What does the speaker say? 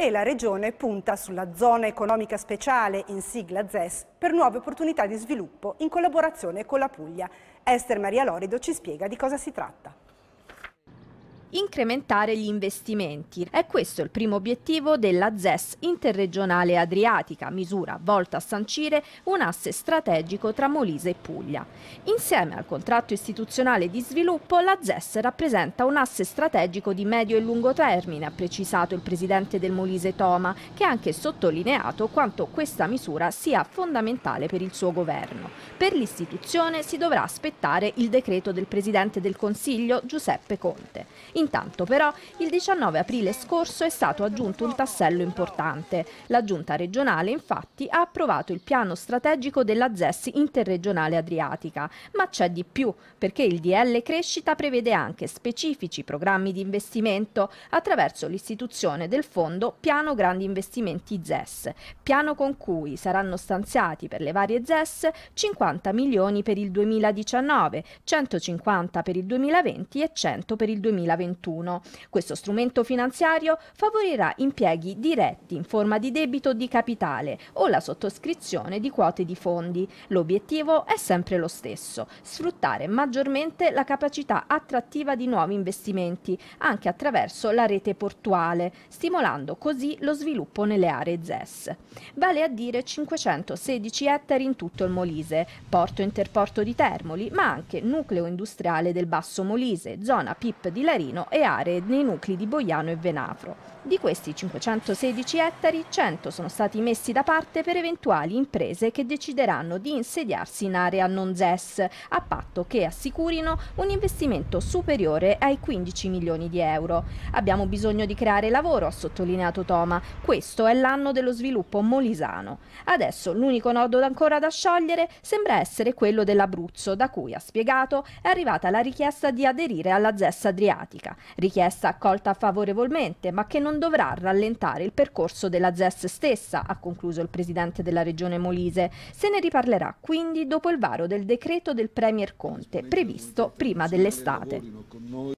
e la Regione punta sulla zona economica speciale, in sigla ZES, per nuove opportunità di sviluppo in collaborazione con la Puglia. Esther Maria Lorido ci spiega di cosa si tratta incrementare gli investimenti. È questo il primo obiettivo della ZES interregionale adriatica, misura volta a sancire un asse strategico tra Molise e Puglia. Insieme al contratto istituzionale di sviluppo, la ZES rappresenta un asse strategico di medio e lungo termine, ha precisato il presidente del Molise Toma, che ha anche sottolineato quanto questa misura sia fondamentale per il suo governo. Per l'istituzione si dovrà aspettare il decreto del presidente del Consiglio Giuseppe Conte. Intanto però il 19 aprile scorso è stato aggiunto un tassello importante. La giunta regionale infatti ha approvato il piano strategico della ZES interregionale adriatica. Ma c'è di più perché il DL Crescita prevede anche specifici programmi di investimento attraverso l'istituzione del fondo Piano Grandi Investimenti ZES, piano con cui saranno stanziati per le varie ZES 50 milioni per il 2019, 150 per il 2020 e 100 per il 2021. 2021. Questo strumento finanziario favorirà impieghi diretti in forma di debito di capitale o la sottoscrizione di quote di fondi. L'obiettivo è sempre lo stesso, sfruttare maggiormente la capacità attrattiva di nuovi investimenti, anche attraverso la rete portuale, stimolando così lo sviluppo nelle aree ZES. Vale a dire 516 ettari in tutto il Molise, porto interporto di Termoli, ma anche nucleo industriale del Basso Molise, zona PIP di Larino Torino e aree nei nuclei di Boiano e Venafro. Di questi 516 ettari, 100 sono stati messi da parte per eventuali imprese che decideranno di insediarsi in area non ZES, a patto che assicurino un investimento superiore ai 15 milioni di euro. Abbiamo bisogno di creare lavoro, ha sottolineato Toma. Questo è l'anno dello sviluppo molisano. Adesso l'unico nodo ancora da sciogliere sembra essere quello dell'Abruzzo, da cui, ha spiegato, è arrivata la richiesta di aderire alla ZES Adriatica. Basilica, richiesta accolta favorevolmente ma che non dovrà rallentare il percorso della ZES stessa, ha concluso il presidente della regione Molise. Se ne riparlerà quindi dopo il varo del decreto del Premier Conte, previsto prima dell'estate.